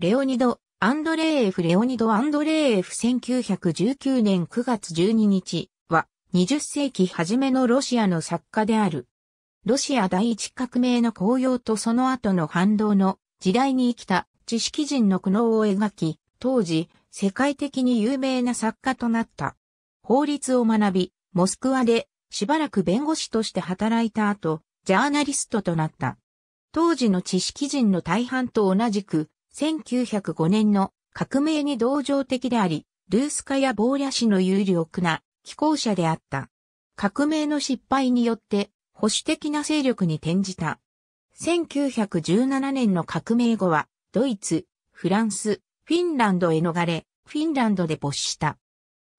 レオニド・アンドレーエフ・レオニド・アンドレーエフ1919年9月12日は20世紀初めのロシアの作家である。ロシア第一革命の紅葉とその後の反動の時代に生きた知識人の苦悩を描き、当時世界的に有名な作家となった。法律を学び、モスクワでしばらく弁護士として働いた後、ジャーナリストとなった。当時の知識人の大半と同じく、1905年の革命に同情的であり、ルースカやボーリャ氏の有力な寄稿者であった。革命の失敗によって保守的な勢力に転じた。1917年の革命後は、ドイツ、フランス、フィンランドへ逃れ、フィンランドで没した。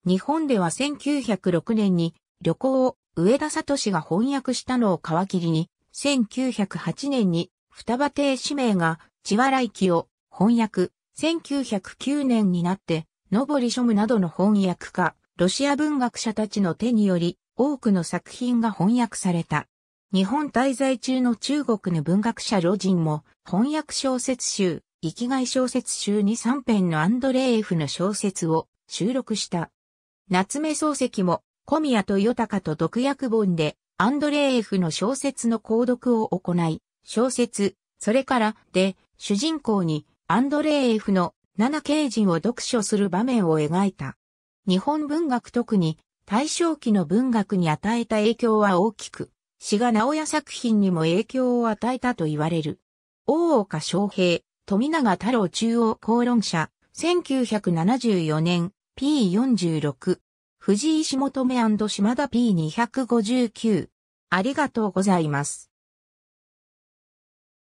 日本では1906年に旅行を上田聡が翻訳したのを皮切りに、1908年に双葉亭氏名が千原行を翻訳、1909年になって、のぼりょ務などの翻訳家、ロシア文学者たちの手により、多くの作品が翻訳された。日本滞在中の中国の文学者ジンも、翻訳小説集、生きがい小説集に3編のアンドレーエフの小説を収録した。夏目漱石も、小宮と豊かと毒薬本で、アンドレーエフの小説の購読を行い、小説、それからで、主人公にアンドレーエフの7刑人を読書する場面を描いた。日本文学特に大正期の文学に与えた影響は大きく、志賀直哉作品にも影響を与えたと言われる。大岡昌平、富永太郎中央公論者、1974年 P46、藤井下留島田 P259。ありがとうございます。